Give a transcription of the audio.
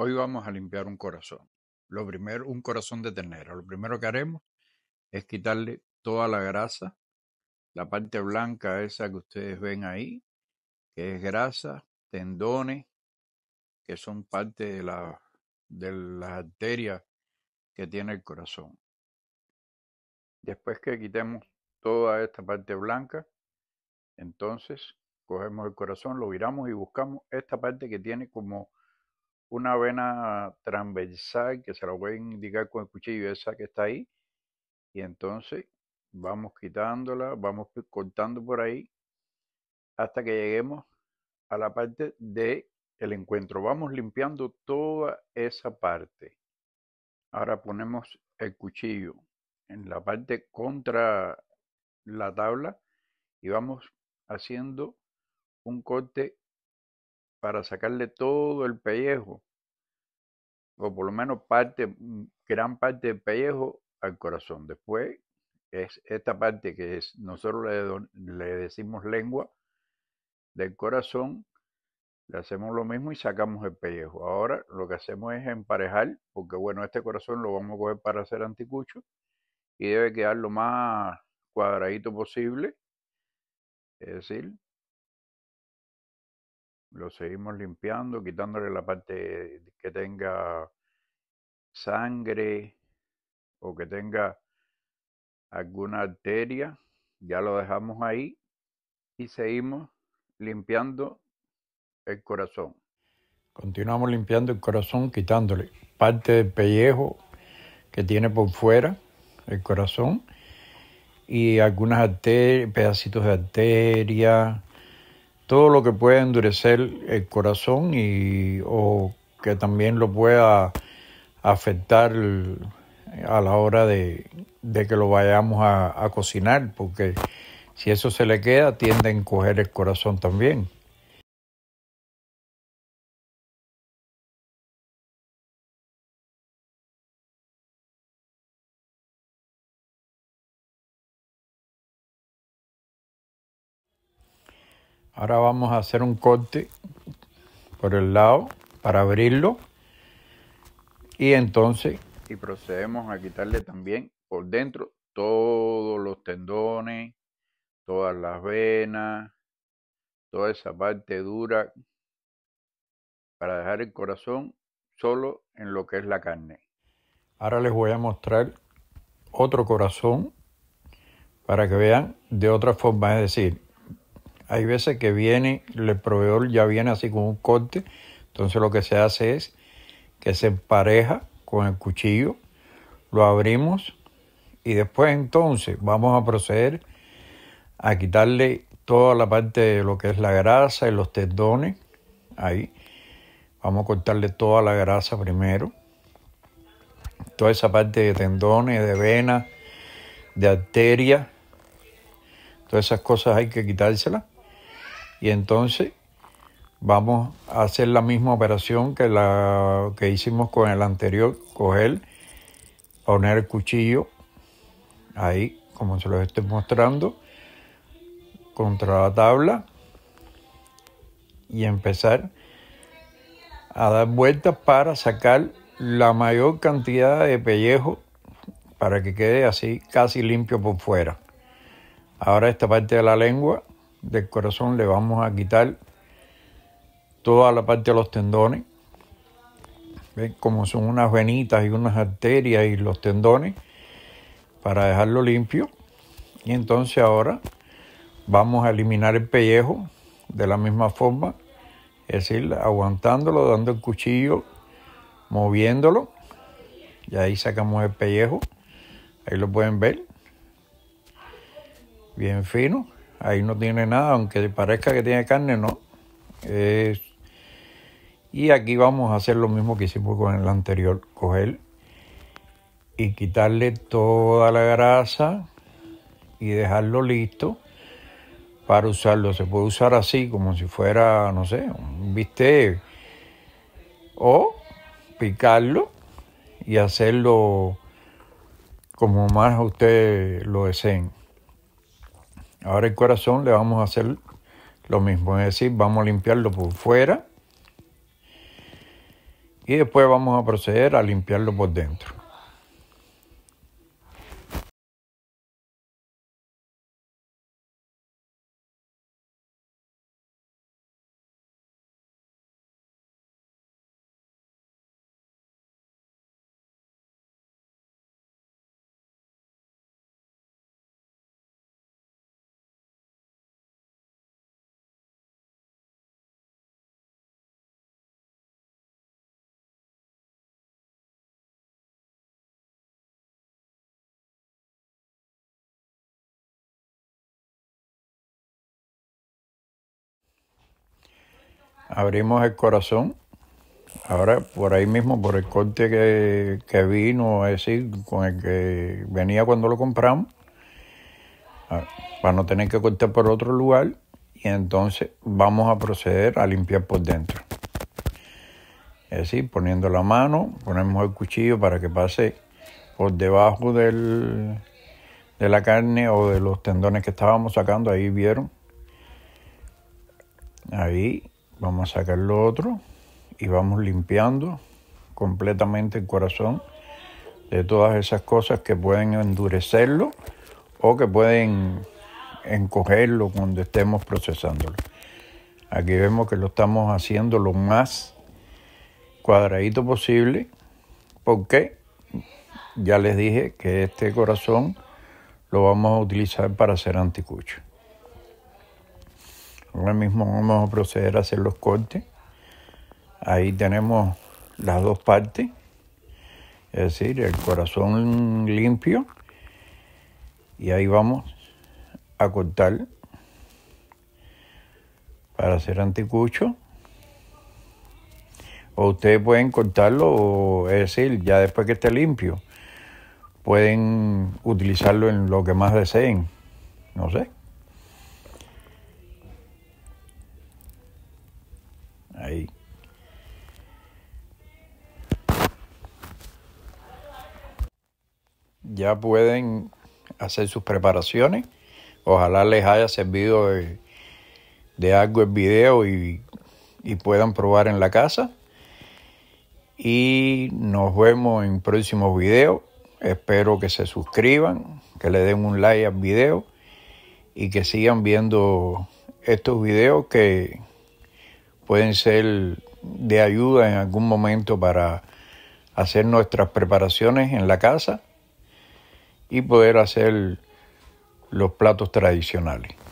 Hoy vamos a limpiar un corazón. Lo primero, un corazón de ternera. Lo primero que haremos es quitarle toda la grasa, la parte blanca esa que ustedes ven ahí, que es grasa, tendones, que son parte de, la, de las arterias que tiene el corazón. Después que quitemos toda esta parte blanca, entonces cogemos el corazón, lo viramos y buscamos esta parte que tiene como una vena transversal que se la voy a indicar con el cuchillo, esa que está ahí. Y entonces vamos quitándola, vamos cortando por ahí hasta que lleguemos a la parte de el encuentro. Vamos limpiando toda esa parte. Ahora ponemos el cuchillo en la parte contra la tabla y vamos haciendo un corte para sacarle todo el pellejo, o por lo menos parte, mm, gran parte del pellejo al corazón. Después es esta parte que es, nosotros le, le decimos lengua del corazón, le hacemos lo mismo y sacamos el pellejo. Ahora lo que hacemos es emparejar, porque bueno, este corazón lo vamos a coger para hacer anticucho y debe quedar lo más cuadradito posible. Es decir, lo seguimos limpiando, quitándole la parte que tenga sangre o que tenga alguna arteria, ya lo dejamos ahí y seguimos limpiando el corazón. Continuamos limpiando el corazón, quitándole parte del pellejo que tiene por fuera el corazón y algunas pedacitos de arteria, todo lo que pueda endurecer el corazón y o que también lo pueda afectar a la hora de, que lo vayamos a, a, cocinar, porque si eso se le queda, tiende a encoger el corazón también. Ahora vamos a hacer un corte por el lado para abrirlo. Y entonces... Y procedemos a quitarle también por dentro todos los tendones, todas las venas, toda esa parte dura para dejar el corazón solo en lo que es la carne. Ahora les voy a mostrar otro corazón para que vean de otra forma, es decir, hay veces que viene, el proveedor ya viene así con un corte, entonces lo que se hace es que se empareja con el cuchillo, lo abrimos y después entonces vamos a proceder a quitarle toda la parte de lo que es la grasa y los tendones. Ahí vamos a cortarle toda la grasa primero. Toda esa parte de tendones, de venas, de arterias. Todas esas cosas hay que quitárselas. Y entonces vamos a hacer la misma operación que la que hicimos con el anterior, coger, poner el cuchillo ahí, como se los estoy mostrando, contra la tabla y empezar a dar vueltas para sacar la mayor cantidad de pellejo para que quede así casi limpio por fuera. Ahora esta parte de la lengua del corazón le vamos a quitar toda la parte de los tendones. Como son unas venitas y unas arterias y los tendones para dejarlo limpio. Y entonces ahora vamos a eliminar el pellejo de la misma forma, es decir, aguantándolo, dando el cuchillo, moviéndolo. Y ahí sacamos el pellejo. Ahí lo pueden ver. Bien fino. Ahí no tiene nada, aunque parezca que tiene carne, no. Y aquí vamos a hacer lo mismo que hicimos con el anterior, coger y quitarle toda la grasa y dejarlo listo para usarlo. Se puede usar así, como si fuera, no sé, un bistec. O picarlo y hacerlo como más a ustedes lo deseen. Ahora el corazón le vamos a hacer lo mismo, es decir, vamos a limpiarlo por fuera y después vamos a proceder a limpiarlo por dentro. abrimos el corazón. Ahora, por ahí mismo, por el corte que, vino, es decir, con el que venía cuando lo compramos, ah, para no tener que cortar por otro lugar, y entonces vamos a proceder a limpiar por dentro. Es decir, poniendo la mano, ponemos el cuchillo para que pase por debajo del, de la carne o de los tendones que estábamos sacando, ahí vieron. Ahí Vamos a sacar lo otro y vamos limpiando completamente el corazón de todas esas cosas que pueden endurecerlo o que pueden encogerlo cuando estemos procesándolo. Aquí vemos que lo estamos haciendo lo más cuadradito posible porque ya les dije que este corazón lo vamos a utilizar para hacer anticucho. Ahora mismo vamos a proceder a hacer los cortes. Ahí tenemos las dos partes, es decir, el corazón limpio. Y ahí vamos a cortar para hacer anticucho. O ustedes pueden cortarlo, o, es decir, ya después que esté limpio, pueden utilizarlo en lo que más deseen. No sé. ya pueden hacer sus preparaciones. Ojalá les haya servido de, algo el video y, y puedan probar en la casa. Y nos vemos en próximos videos. Espero que se suscriban, que le den un like al video y que sigan viendo estos videos que pueden ser de ayuda en algún momento para hacer nuestras preparaciones en la casa y poder hacer los platos tradicionales.